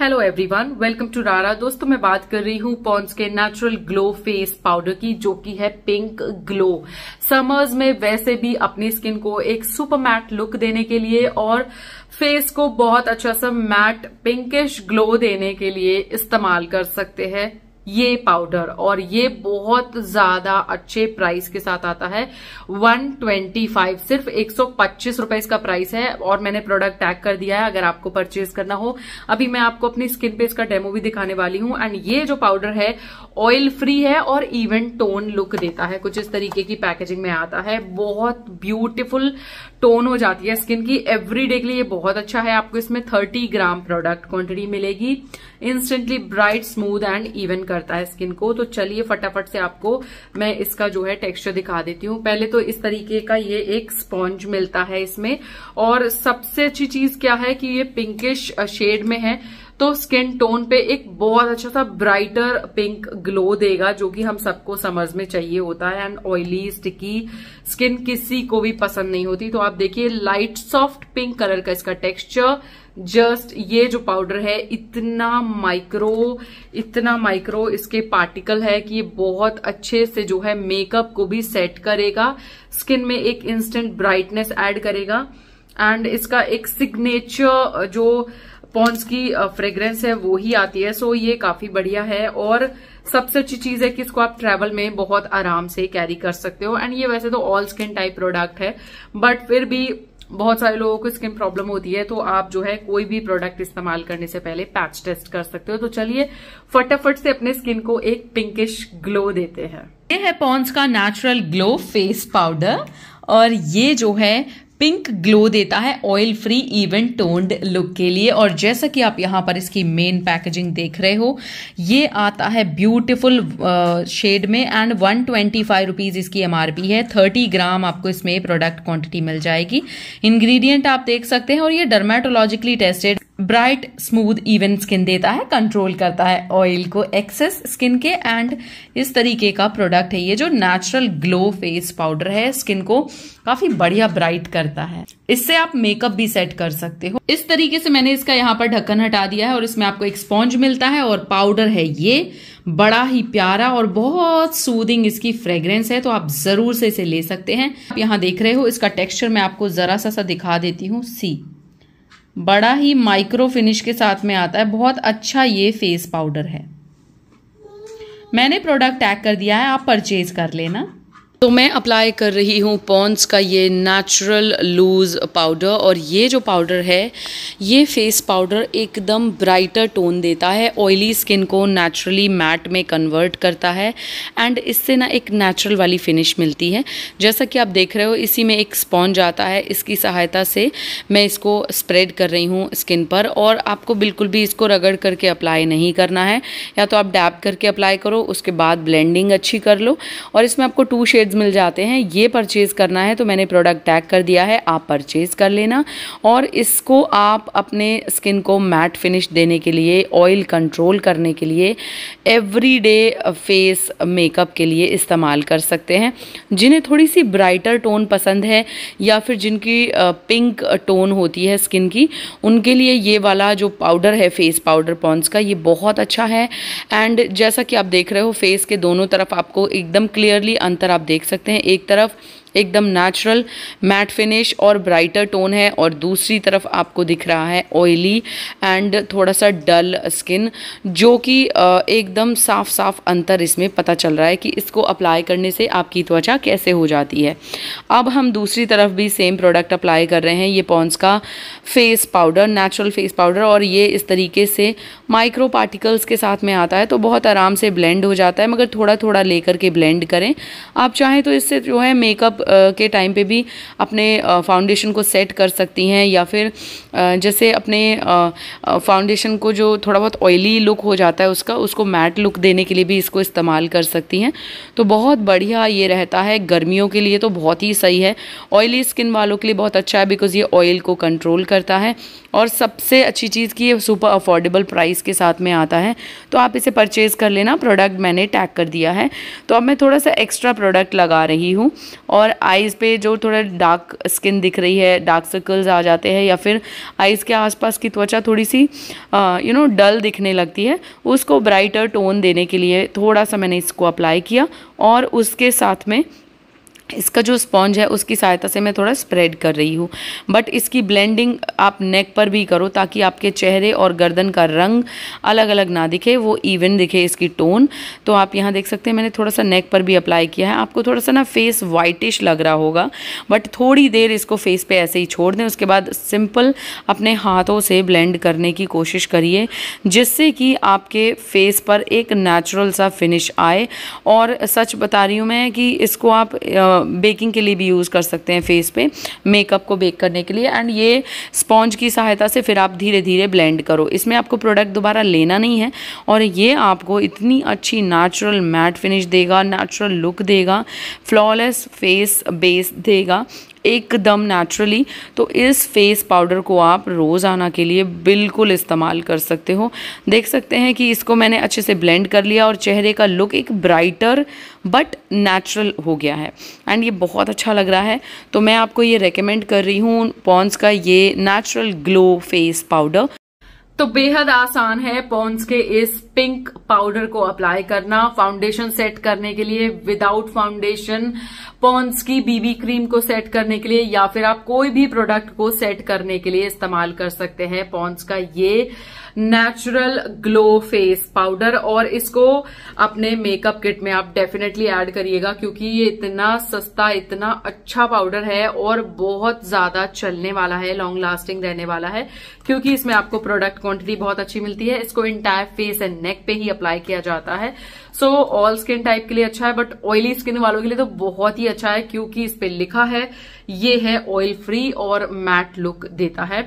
hello everyone welcome to रारा दोस्तों मैं बात कर रही हूँ पॉन्स के नेचुरल ग्लो फेस पाउडर की जो कि है पिंक ग्लो समर्स में वैसे भी अपनी स्किन को एक सुपर मैट लुक देने के लिए और फेस को बहुत अच्छा सा मैट पिंकिश ग्लो देने के लिए इस्तेमाल कर सकते हैं ये पाउडर और ये बहुत ज्यादा अच्छे प्राइस के साथ आता है 125 सिर्फ एक सौ इसका प्राइस है और मैंने प्रोडक्ट टैग कर दिया है अगर आपको परचेज करना हो अभी मैं आपको अपनी स्किन पे इसका डेमो भी दिखाने वाली हूं एंड ये जो पाउडर है ऑयल फ्री है और इवन टोन लुक देता है कुछ इस तरीके की पैकेजिंग में आता है बहुत ब्यूटिफुल टोन हो जाती है स्किन की एवरी के लिए बहुत अच्छा है आपको इसमें थर्टी ग्राम प्रोडक्ट क्वांटिटी मिलेगी instantly bright smooth and even करता है स्किन को तो चलिए फटाफट से आपको मैं इसका जो है टेक्सचर दिखा देती हूँ पहले तो इस तरीके का ये एक स्पॉन्ज मिलता है इसमें और सबसे अच्छी चीज क्या है कि ये पिंकिश शेड में है तो स्किन टोन पे एक बहुत अच्छा सा ब्राइटर पिंक ग्लो देगा जो कि हम सबको समझ में चाहिए होता है एंड ऑयली स्टिकी स्किन किसी को भी पसंद नहीं होती तो आप देखिए लाइट सॉफ्ट पिंक कलर का इसका टेक्सचर जस्ट ये जो पाउडर है इतना माइक्रो इतना माइक्रो इसके पार्टिकल है कि ये बहुत अच्छे से जो है मेकअप को भी सेट करेगा स्किन में एक इंस्टेंट ब्राइटनेस एड करेगा एंड इसका एक सिग्नेचर जो पॉन्स की फ्रेग्रेंस है वो ही आती है सो ये काफी बढ़िया है और सबसे अच्छी चीज है कि इसको आप ट्रेवल में बहुत आराम से कैरी कर सकते हो एंड ये वैसे तो ऑल स्किन टाइप प्रोडक्ट है बट फिर भी बहुत सारे लोगों को स्किन प्रॉब्लम होती है तो आप जो है कोई भी प्रोडक्ट इस्तेमाल करने से पहले पैच टेस्ट कर सकते हो तो चलिए फटाफट से अपने स्किन को एक पिंकिश ग्लो देते हैं ये है पॉन्स का नेचुरल ग्लो फेस पाउडर और ये जो है पिंक ग्लो देता है oil free even toned look के लिए और जैसा कि आप यहाँ पर इसकी मेन पैकेजिंग देख रहे हो ये आता है ब्यूटिफुल शेड में and one twenty five rupees इसकी एम है थर्टी ग्राम आपको इसमें प्रोडक्ट क्वांटिटी मिल जाएगी इंग्रेडिएंट आप देख सकते हैं और ये dermatologically tested bright smooth even skin देता है कंट्रोल करता है ऑयल को एक्सेस स्किन के एंड इस तरीके का प्रोडक्ट है ये जो नेचुरल ग्लो फेस पाउडर है स्किन को काफी बढ़िया ब्राइट करता है इससे आप मेकअप भी सेट कर सकते हो इस तरीके से मैंने इसका यहाँ पर ढक्कन हटा दिया है और इसमें आपको एक स्पॉन्ज मिलता है और पाउडर है ये बड़ा ही प्यारा और बहुत सूदिंग इसकी फ्रेग्रेंस है तो आप जरूर से इसे ले सकते हैं आप यहाँ देख रहे हो इसका टेक्सचर मैं आपको जरा सा सा दिखा देती हूँ सी बड़ा ही माइक्रो फिनिश के साथ में आता है बहुत अच्छा ये फेस पाउडर है मैंने प्रोडक्ट टैग कर दिया है आप परचेज कर लेना तो मैं अप्लाई कर रही हूँ पॉन्स का ये नेचुरल लूज़ पाउडर और ये जो पाउडर है ये फेस पाउडर एकदम ब्राइटर टोन देता है ऑयली स्किन को नेचुरली मैट में कन्वर्ट करता है एंड इससे ना एक नेचुरल वाली फिनिश मिलती है जैसा कि आप देख रहे हो इसी में एक स्पॉन्ज आता है इसकी सहायता से मैं इसको स्प्रेड कर रही हूँ स्किन पर और आपको बिल्कुल भी इसको रगड़ करके अप्लाई नहीं करना है या तो आप डैप करके अप्लाई करो उसके बाद ब्लेंडिंग अच्छी कर लो और इसमें आपको टू शेड शेड्स मिल जाते हैं ये परचेज़ करना है तो मैंने प्रोडक्ट टैग कर दिया है आप परचेज़ कर लेना और इसको आप अपने स्किन को मैट फिनिश देने के लिए ऑयल कंट्रोल करने के लिए एवरीडे फेस मेकअप के लिए इस्तेमाल कर सकते हैं जिन्हें थोड़ी सी ब्राइटर टोन पसंद है या फिर जिनकी पिंक टोन होती है स्किन की उनके लिए ये वाला जो पाउडर है फेस पाउडर पॉन्स का ये बहुत अच्छा है एंड जैसा कि आप देख रहे हो फेस के दोनों तरफ आपको एकदम क्लियरली अंतर आप देख देख सकते हैं एक तरफ एकदम नेचुरल मैट फिनिश और ब्राइटर टोन है और दूसरी तरफ आपको दिख रहा है ऑयली एंड थोड़ा सा डल स्किन जो कि एकदम साफ साफ अंतर इसमें पता चल रहा है कि इसको अप्लाई करने से आपकी त्वचा कैसे हो जाती है अब हम दूसरी तरफ भी सेम प्रोडक्ट अप्लाई कर रहे हैं ये पॉन्स का face powder natural face powder और ये इस तरीके से माइक्रो पार्टिकल्स के साथ में आता है तो बहुत आराम से ब्लेंड हो जाता है मगर थोड़ा थोड़ा लेकर के ब्लेंड करें आप चाहें तो इससे जो है मेकअप Uh, के टाइम पे भी अपने फाउंडेशन uh, को सेट कर सकती हैं या फिर uh, जैसे अपने फाउंडेशन को जो थोड़ा बहुत ऑयली लुक हो जाता है उसका उसको मैट लुक देने के लिए भी इसको इस्तेमाल कर सकती हैं तो बहुत बढ़िया ये रहता है गर्मियों के लिए तो बहुत ही सही है ऑयली स्किन वालों के लिए बहुत अच्छा है बिकॉज़ ये ऑयल को कंट्रोल करता है और सबसे अच्छी चीज़ कि ये सुपर अफोर्डेबल प्राइस के साथ में आता है तो आप इसे परचेज़ कर लेना प्रोडक्ट मैंने टैग कर दिया है तो अब मैं थोड़ा सा एक्स्ट्रा प्रोडक्ट लगा रही हूँ और और आइज़ पे जो थोड़ा डार्क स्किन दिख रही है डार्क सर्कल्स आ जाते हैं या फिर आइज़ के आसपास की त्वचा थोड़ी सी यू नो डल दिखने लगती है उसको ब्राइटर टोन देने के लिए थोड़ा सा मैंने इसको अप्लाई किया और उसके साथ में इसका जो स्पॉन्ज है उसकी सहायता से मैं थोड़ा स्प्रेड कर रही हूँ बट इसकी ब्लेंडिंग आप नेक पर भी करो ताकि आपके चेहरे और गर्दन का रंग अलग अलग ना दिखे वो इवन दिखे इसकी टोन तो आप यहाँ देख सकते हैं मैंने थोड़ा सा नेक पर भी अप्लाई किया है आपको थोड़ा सा ना फेस वाइटिश लग रहा होगा बट थोड़ी देर इसको फेस पर ऐसे ही छोड़ दें उसके बाद सिंपल अपने हाथों से ब्लेंड करने की कोशिश करिए जिससे कि आपके फेस पर एक नेचुरल सा फिनिश आए और सच बता रही हूँ मैं कि इसको आप बेकिंग के लिए भी यूज़ कर सकते हैं फेस पे मेकअप को बेक करने के लिए एंड ये स्पॉन्ज की सहायता से फिर आप धीरे धीरे ब्लेंड करो इसमें आपको प्रोडक्ट दोबारा लेना नहीं है और ये आपको इतनी अच्छी नेचुरल मैट फिनिश देगा नेचुरल लुक देगा फ्लॉलेस फेस बेस देगा एकदम नेचुरली तो इस फेस पाउडर को आप रोज़ाना के लिए बिल्कुल इस्तेमाल कर सकते हो देख सकते हैं कि इसको मैंने अच्छे से ब्लेंड कर लिया और चेहरे का लुक एक ब्राइटर बट नेचुरल हो गया है एंड ये बहुत अच्छा लग रहा है तो मैं आपको ये रेकमेंड कर रही हूँ पॉन्स का ये नेचुरल ग्लो फेस पाउडर तो बेहद आसान है पॉन्स के इस पिंक पाउडर को अप्लाई करना फाउंडेशन सेट करने के लिए विदाउट फाउंडेशन पॉन्स की बीबी क्रीम को सेट करने के लिए या फिर आप कोई भी प्रोडक्ट को सेट करने के लिए इस्तेमाल कर सकते हैं पॉन्स का ये नेचुरल ग्लो फेस पाउडर और इसको अपने मेकअप किट में आप डेफिनेटली ऐड करिएगा क्योंकि ये इतना सस्ता इतना अच्छा पाउडर है और बहुत ज्यादा चलने वाला है लॉन्ग लास्टिंग रहने वाला है क्योंकि इसमें आपको प्रोडक्ट क्वांटिटी बहुत अच्छी मिलती है इसको इंटायर फेस एंड नेक पे ही अप्लाई किया जाता है सो ऑल स्किन टाइप के लिए अच्छा है बट ऑयली स्किन वालों के लिए तो बहुत ही अच्छा है क्योंकि इस पर लिखा है ये है ऑयल फ्री और मैट लुक देता है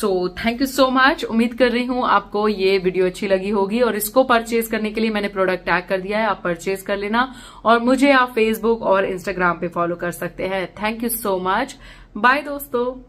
so thank you so much उम्मीद कर रही हूं आपको ये वीडियो अच्छी लगी होगी और इसको परचेज करने के लिए मैंने प्रोडक्ट टैग कर दिया है आप परचेज कर लेना और मुझे आप फेसबुक और इंस्टाग्राम पे फॉलो कर सकते हैं thank you so much bye दोस्तों